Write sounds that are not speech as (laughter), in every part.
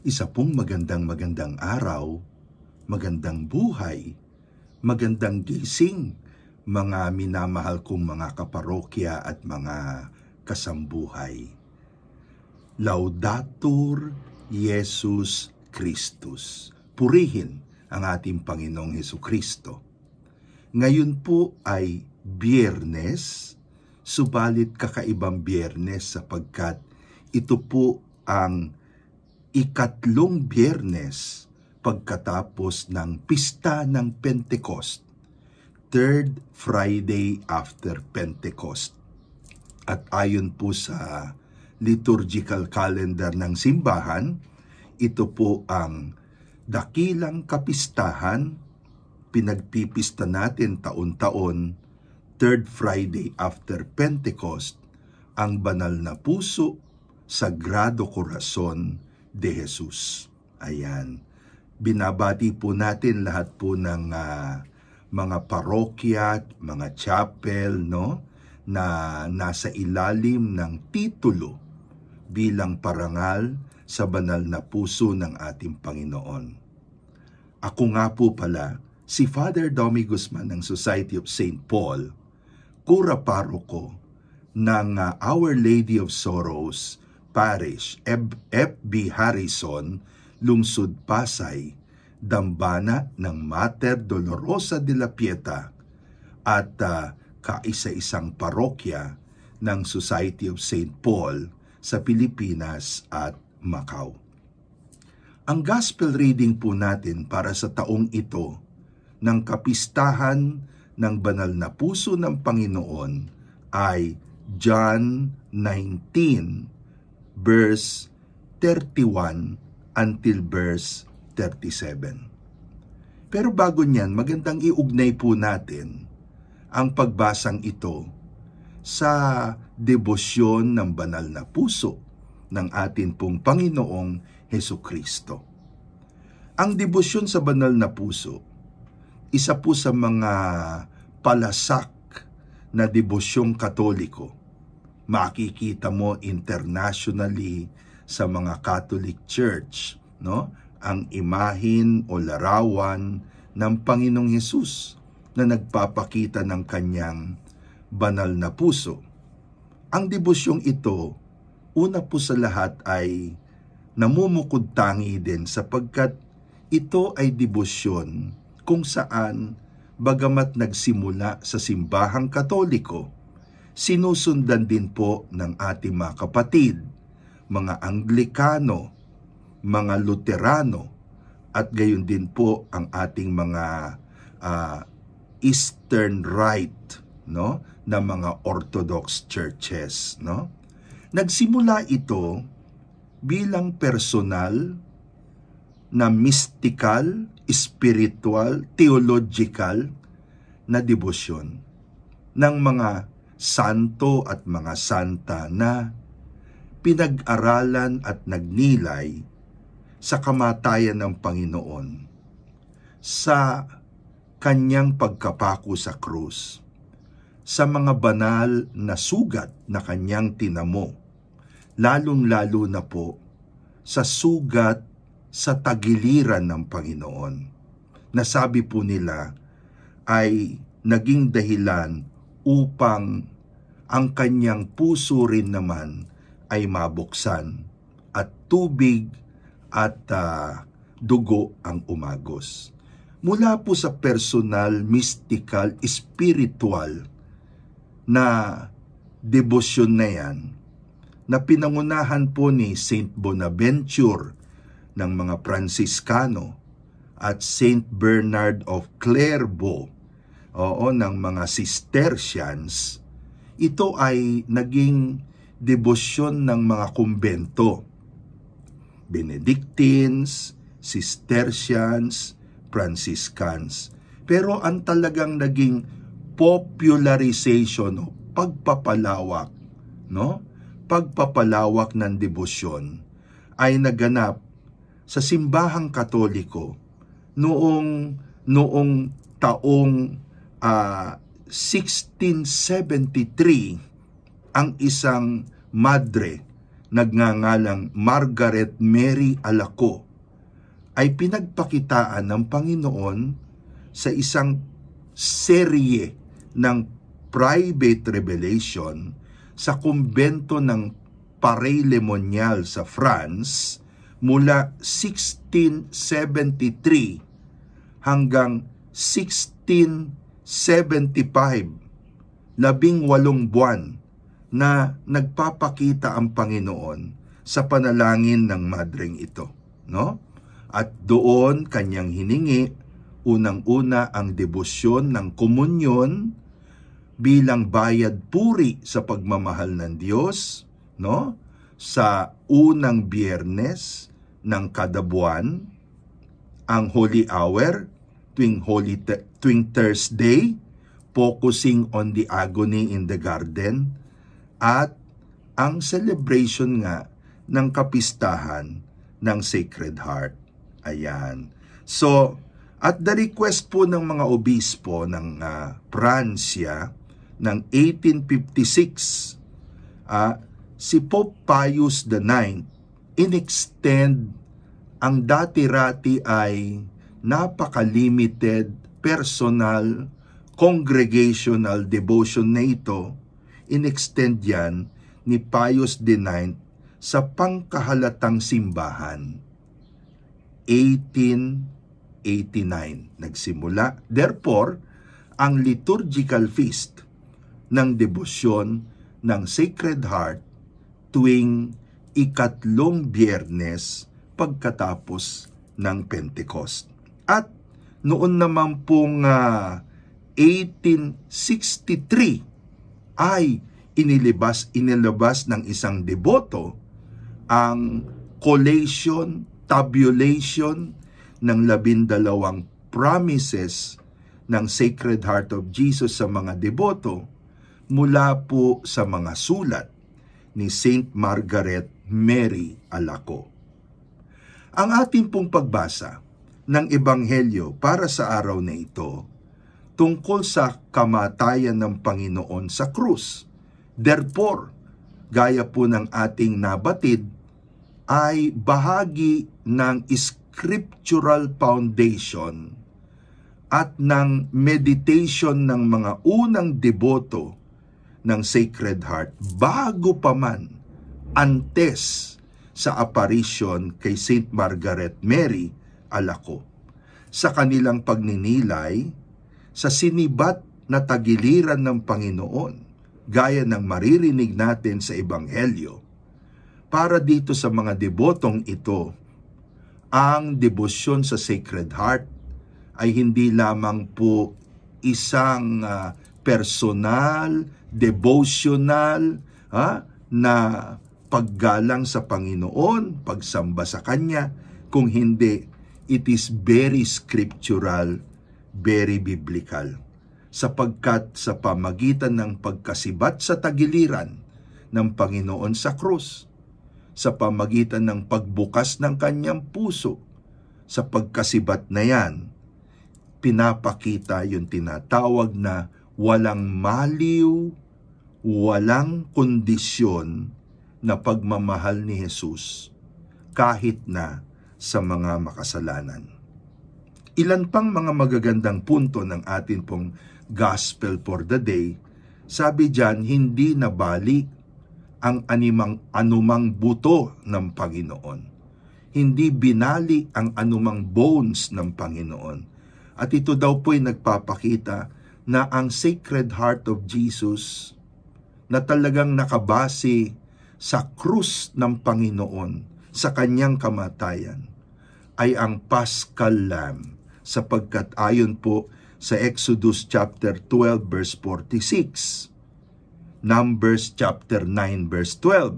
Isa pong magandang magandang araw, magandang buhay, magandang gising, mga minamahal kong mga kaparokya at mga kasambuhay. Laudator Jesus Christus. Purihin ang ating Panginoong Heso Kristo. Ngayon po ay biyernes, subalit kakaibang biyernes sapagkat ito po ang ikatlong biyernes pagkatapos ng pista ng Pentecost, third Friday after Pentecost. At ayon po sa liturgical calendar ng simbahan, ito po ang dakilang kapistahan pinagpipista natin taon-taon, third Friday after Pentecost, ang banal na puso, sagrado korason, de Jesus. Ayan. Binabati po natin lahat po ng uh, mga parokya, mga chapel, no? na nasa ilalim ng titulo bilang parangal sa banal na puso ng ating Panginoon. Ako nga po pala, si Father Domi Guzman ng Society of St. Paul, kura paroko ng ah, Our Lady of Sorrows Parish, F.B. Harrison, Lungsod Pasay, Dambana ng Mater Dolorosa de la Pieta at uh, kaisa-isang parokya ng Society of St. Paul sa Pilipinas at Macau. Ang gospel reading po natin para sa taong ito ng kapistahan ng banal na puso ng Panginoon ay John 19 verse 31 until verse 37. Pero bago niyan, magandang iugnay po natin ang pagbasang ito sa debosyon ng banal na puso ng atin pong Panginoong Heso Kristo. Ang debosyon sa banal na puso, isa po sa mga palasak na debosyong katoliko makikita mo internationally sa mga Catholic Church, no? Ang imahin o larawan ng Panginoong Hesus na nagpapakita ng kanyang banal na puso. Ang debosyong ito, una po sa lahat ay namumukod tangi din sapagkat ito ay debosyon kung saan bagamat nagsimula sa simbahang katoliko, sinusundan din po ng ating mga kapatid, mga Anglikano, mga Luterano, at gayon din po ang ating mga uh, Eastern Rite no na mga Orthodox churches no nagsimula ito bilang personal na mystical, spiritual, theological na debosyon ng mga santo at mga santa na pinag-aralan at nagnilay sa kamatayan ng Panginoon sa kanyang pagkapako sa krus, sa mga banal na sugat na kanyang tinamo, lalong-lalo na po sa sugat sa tagiliran ng Panginoon. Nasabi po nila ay naging dahilan upang ang kanyang puso rin naman ay mabuksan at tubig at uh, dugo ang umagos. Mula po sa personal, mystical, spiritual na debosyon na yan na pinangunahan po ni Saint Bonaventure ng mga Franciscano at Saint Bernard of Clairvaux oo, ng mga Cistercians, ito ay naging debosyon ng mga kumbento. Benedictines, Cistercians, Franciscans. Pero ang talagang naging popularization o pagpapalawak, no? Pagpapalawak ng debosyon ay naganap sa simbahang katoliko noong noong taong uh, ah, 1673 ang isang madre nagngangalang Margaret Mary Alaco ay pinagpakitaan ng Panginoon sa isang serye ng private revelation sa kumbento ng Paray Lemonial sa France mula 1673 hanggang 16 75, labing walong buwan na nagpapakita ang Panginoon sa panalangin ng madring ito. No? At doon kanyang hiningi unang-una ang debosyon ng komunyon bilang bayad puri sa pagmamahal ng Diyos, no? Sa unang biyernes ng kada buwan, ang Holy Hour tuwing Holy tuwing Thursday, focusing on the agony in the garden, at ang celebration nga ng kapistahan ng Sacred Heart. Ayan. So, at the request po ng mga obispo ng uh, Pransya ng 1856, uh, ah, si Pope Pius IX inextend ang dati-rati ay napaka-limited personal, congregational devotion na ito, inextend yan ni Pius IX sa pangkahalatang simbahan. 1889 nagsimula. Therefore, ang liturgical feast ng debosyon ng Sacred Heart tuwing ikatlong biyernes pagkatapos ng Pentecost. At noon naman pong uh, ah, 1863 ay inilabas inilabas ng isang deboto ang collation tabulation ng labindalawang promises ng Sacred Heart of Jesus sa mga deboto mula po sa mga sulat ni Saint Margaret Mary Alaco. Ang ating pong pagbasa ng Ebanghelyo para sa araw na ito tungkol sa kamatayan ng Panginoon sa krus. Therefore, gaya po ng ating nabatid, ay bahagi ng scriptural foundation at ng meditation ng mga unang deboto ng Sacred Heart bago pa man antes sa apparition kay Saint Margaret Mary alako sa kanilang pagninilay sa sinibat na tagiliran ng Panginoon gaya ng maririnig natin sa Ebanghelyo. Para dito sa mga debotong ito, ang debosyon sa Sacred Heart ay hindi lamang po isang uh, personal, devotional ha, na paggalang sa Panginoon, pagsamba sa Kanya, kung hindi it is very scriptural, very biblical. Sapagkat sa pamagitan ng pagkasibat sa tagiliran ng Panginoon sa krus, sa pamagitan ng pagbukas ng kanyang puso, sa pagkasibat na yan, pinapakita yung tinatawag na walang maliw, walang kondisyon na pagmamahal ni Jesus kahit na sa mga makasalanan. Ilan pang mga magagandang punto ng atin pong gospel for the day, sabi diyan hindi nabali ang animang anumang buto ng Panginoon. Hindi binali ang anumang bones ng Panginoon. At ito daw po'y nagpapakita na ang Sacred Heart of Jesus na talagang nakabase sa krus ng Panginoon sa kanyang kamatayan ay ang Paschal Lamb sapagkat ayon po sa Exodus chapter 12 verse 46, Numbers chapter 9 verse 12,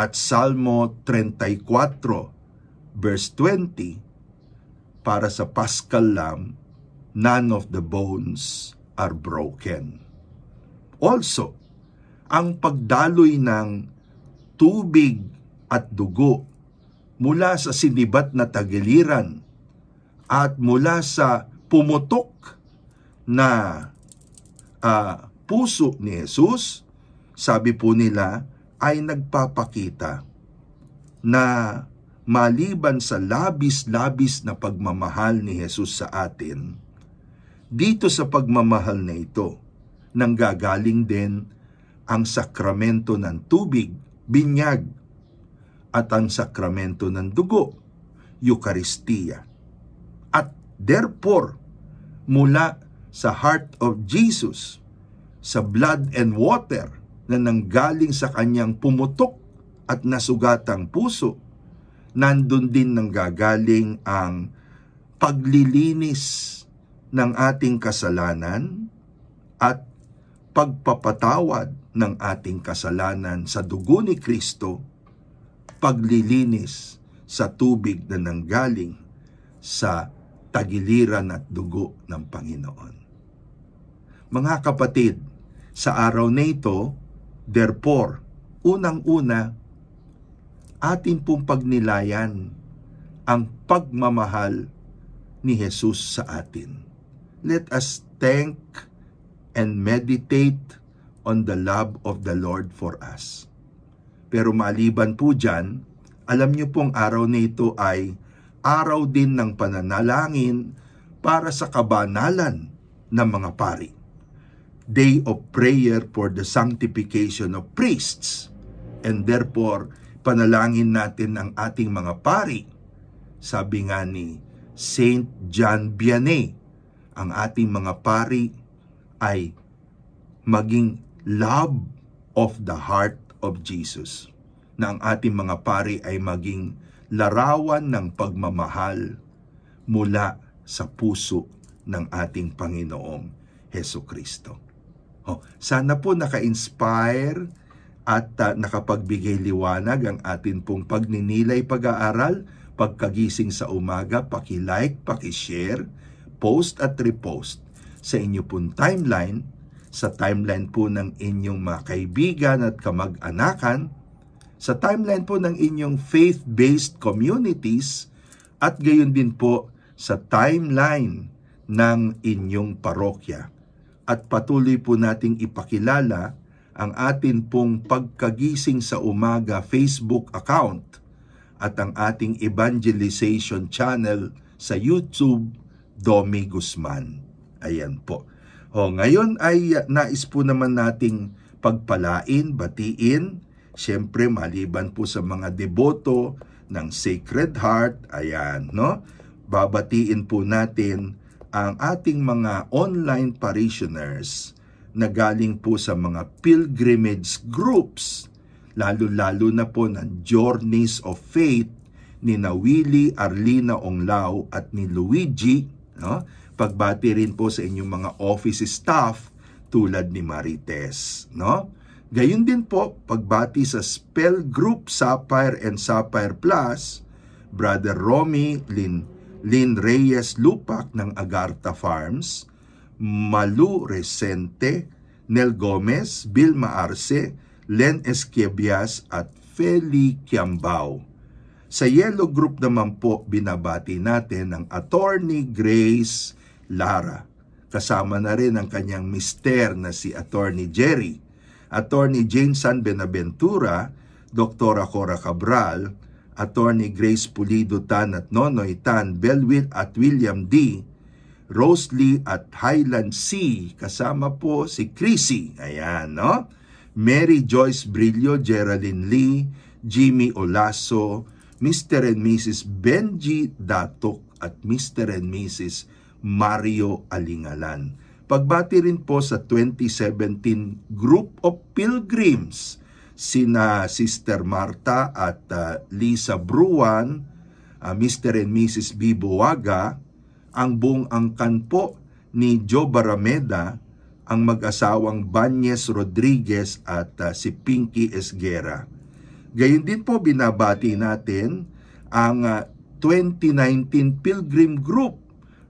at Salmo 34 verse 20 para sa Paschal Lamb, none of the bones are broken. Also, ang pagdaloy ng tubig at dugo mula sa sinibat na tagiliran at mula sa pumutok na uh, puso ni Jesus, sabi po nila, ay nagpapakita na maliban sa labis-labis na pagmamahal ni Jesus sa atin, dito sa pagmamahal na ito, nanggagaling din ang sakramento ng tubig, binyag at ang sakramento ng dugo, Eucharistia. At therefore, mula sa heart of Jesus, sa blood and water na nanggaling sa kanyang pumutok at nasugatang puso, nandun din nanggagaling ang paglilinis ng ating kasalanan at pagpapatawad ng ating kasalanan sa dugo ni Kristo paglilinis sa tubig na nanggaling sa tagiliran at dugo ng Panginoon. Mga kapatid, sa araw na ito, therefore, unang-una, atin pong pagnilayan ang pagmamahal ni Jesus sa atin. Let us thank and meditate on the love of the Lord for us. Pero maliban po dyan, alam niyo pong araw na ito ay araw din ng pananalangin para sa kabanalan ng mga pari. Day of prayer for the sanctification of priests. And therefore, panalangin natin ang ating mga pari. Sabi nga ni Saint John Vianney, ang ating mga pari ay maging love of the heart of Jesus na ang ating mga pari ay maging larawan ng pagmamahal mula sa puso ng ating Panginoong Heso Kristo. Oh, sana po naka-inspire at uh, nakapagbigay liwanag ang atin pong pagninilay pag-aaral, pagkagising sa umaga, paki-like, paki-share, post at repost sa inyo pong timeline sa timeline po ng inyong mga kaibigan at kamag-anakan, sa timeline po ng inyong faith-based communities, at gayon din po sa timeline ng inyong parokya. At patuloy po nating ipakilala ang atin pong pagkagising sa umaga Facebook account at ang ating evangelization channel sa YouTube, Domi Guzman. Ayan po. O, ngayon ay nais po naman nating pagpalain, batiin. Siyempre, maliban po sa mga deboto ng Sacred Heart, ayan, no? Babatiin po natin ang ating mga online parishioners na galing po sa mga pilgrimage groups, lalo-lalo na po ng Journeys of Faith ni Nawili Arlina Onglao at ni Luigi, no? Pagbati rin po sa inyong mga office staff tulad ni Marites, no? Gayun din po, pagbati sa Spell Group Sapphire and Sapphire Plus, Brother Romy Lin, Lin Reyes Lupak ng Agarta Farms, Malu Resente, Nel Gomez, Bill Maarse, Len Esquibias at Feli Kiambao. Sa Yellow Group naman po, binabati natin ang Attorney Grace Lara. Kasama na rin ang kanyang mister na si Attorney Jerry, Attorney Jane San Benaventura, Dr. Cora Cabral, Attorney Grace Pulido Tan at Nonoy Tan, Belwit at William D., Rosely at Highland C. Kasama po si Chrissy. Ayan, no? Mary Joyce Brillo, Geraldine Lee, Jimmy Olaso, Mr. and Mrs. Benji Datok at Mr. and Mrs. Mario Alingalan. Pagbati rin po sa 2017 Group of Pilgrims, sina Sister Marta at uh, Lisa Bruan, uh, ah, Mr. and Mrs. B. ang buong angkan po ni Joe Barameda, ang mag-asawang Banyes Rodriguez at uh, si Pinky Esguera. Gayun din po binabati natin ang uh, 2019 Pilgrim Group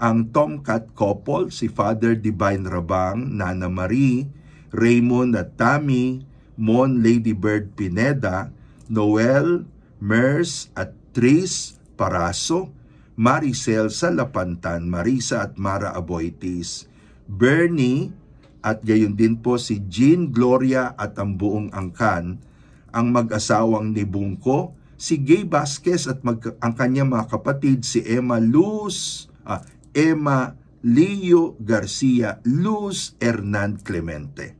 ang Tomcat couple, si Father Divine Rabang, Nana Marie, Raymond at Tammy, Mon Lady Bird Pineda, Noel, Mers at Tris Paraso, Maricel Salapantan, Marisa at Mara Aboitis, Bernie at gayon din po si Jean Gloria at ang buong angkan, ang mag-asawang ni Bungko, si Gay Vasquez at mag- ang kanyang mga kapatid si Emma Luz, ah, Emma Leo Garcia Luz Hernan Clemente.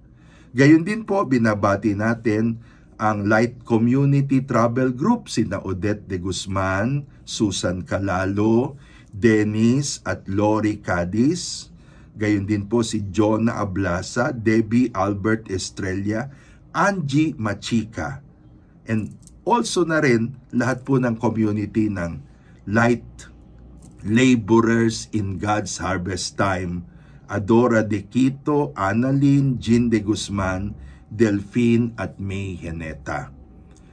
Gayun din po, binabati natin ang Light Community Travel Group, sina Odette de Guzman, Susan Calalo, Dennis at Lori Cadiz. Gayun din po si Jonah Ablasa, Debbie Albert Estrella, Angie Machika. And also na rin lahat po ng community ng Light laborers in God's harvest time, Adora De Quito, Annalyn, Jean De Guzman, Delphine at May Heneta.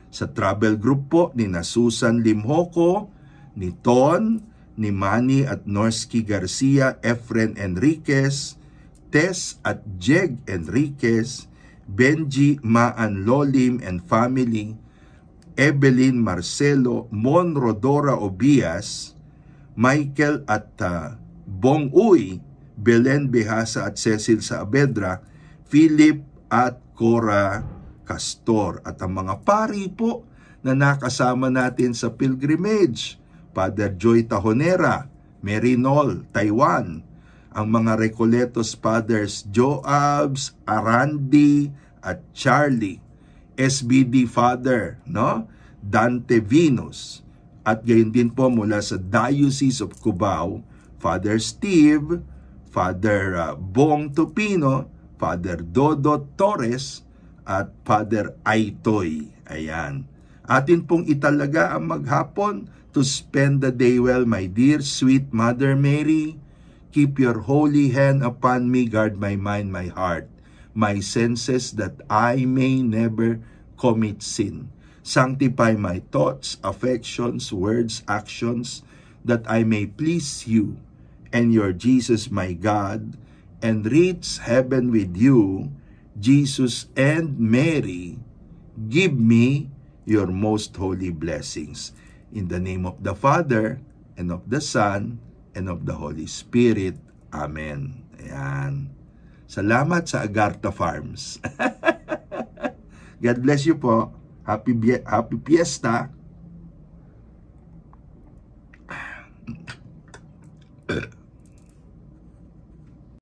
Sa travel group po ni Susan Limhoco, ni Ton, ni Manny at Norski Garcia, Efren Enriquez, Tess at Jeg Enriquez, Benji Maan Lolim and family, Evelyn Marcelo, Mon Rodora Obias, Michael at uh, Bong Uy, Belen Behasa at Cecil Saavedra, Philip at Cora Castor at ang mga pari po na nakasama natin sa pilgrimage, Father Joy Tahonera, Merinol, Taiwan, ang mga Recoletos Fathers Joabs, Arandi at Charlie, SBD Father, no? Dante Venus, at gayon din po mula sa Diocese of Cubao, Father Steve, Father uh, Bong Tupino, Father Dodo Torres, at Father Aitoy. Ayan. Atin pong italaga ang maghapon to spend the day well, my dear sweet Mother Mary. Keep your holy hand upon me, guard my mind, my heart, my senses, that I may never commit sin. Sanctify my thoughts, affections, words, actions, that I may please you and your Jesus my God, and reach heaven with you, Jesus and Mary, give me your most holy blessings. In the name of the Father, and of the Son, and of the Holy Spirit. Amen. Ayan. Salamat sa Agarta Farms. (laughs) God bless you po. Happy, happy Piestar